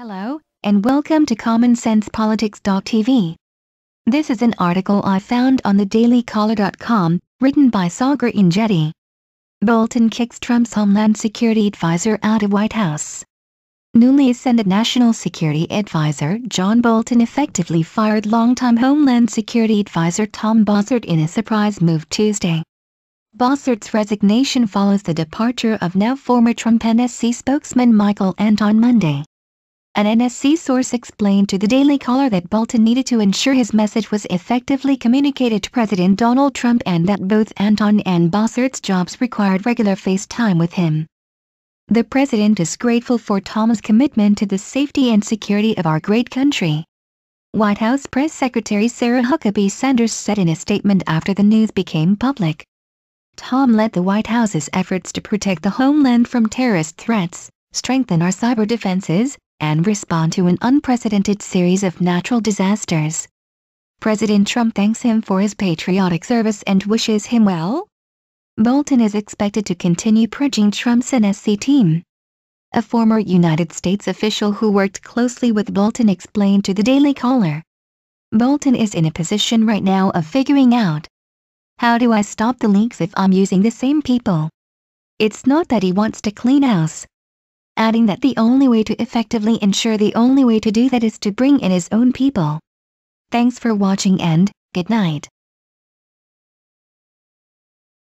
Hello, and welcome to CommonSensePolitics.tv. This is an article I found on thedailycaller.com, written by Sagar Injetti. Bolton kicks Trump's Homeland Security Advisor out of White House. Newly ascended National Security Advisor John Bolton effectively fired longtime Homeland Security Advisor Tom Bossert in a surprise move Tuesday. Bossert's resignation follows the departure of now former Trump NSC spokesman Michael Ant on Monday. An NSC source explained to the Daily Caller that Bolton needed to ensure his message was effectively communicated to President Donald Trump and that both Anton and Bossert's jobs required regular FaceTime with him. The president is grateful for Tom's commitment to the safety and security of our great country. White House Press Secretary Sarah Huckabee Sanders said in a statement after the news became public. Tom led the White House's efforts to protect the homeland from terrorist threats, strengthen our cyber defenses, and respond to an unprecedented series of natural disasters. President Trump thanks him for his patriotic service and wishes him well. Bolton is expected to continue purging Trump's NSC team. A former United States official who worked closely with Bolton explained to the Daily Caller. Bolton is in a position right now of figuring out. How do I stop the leaks if I'm using the same people? It's not that he wants to clean house adding that the only way to effectively ensure the only way to do that is to bring in his own people. Thanks for watching and good night.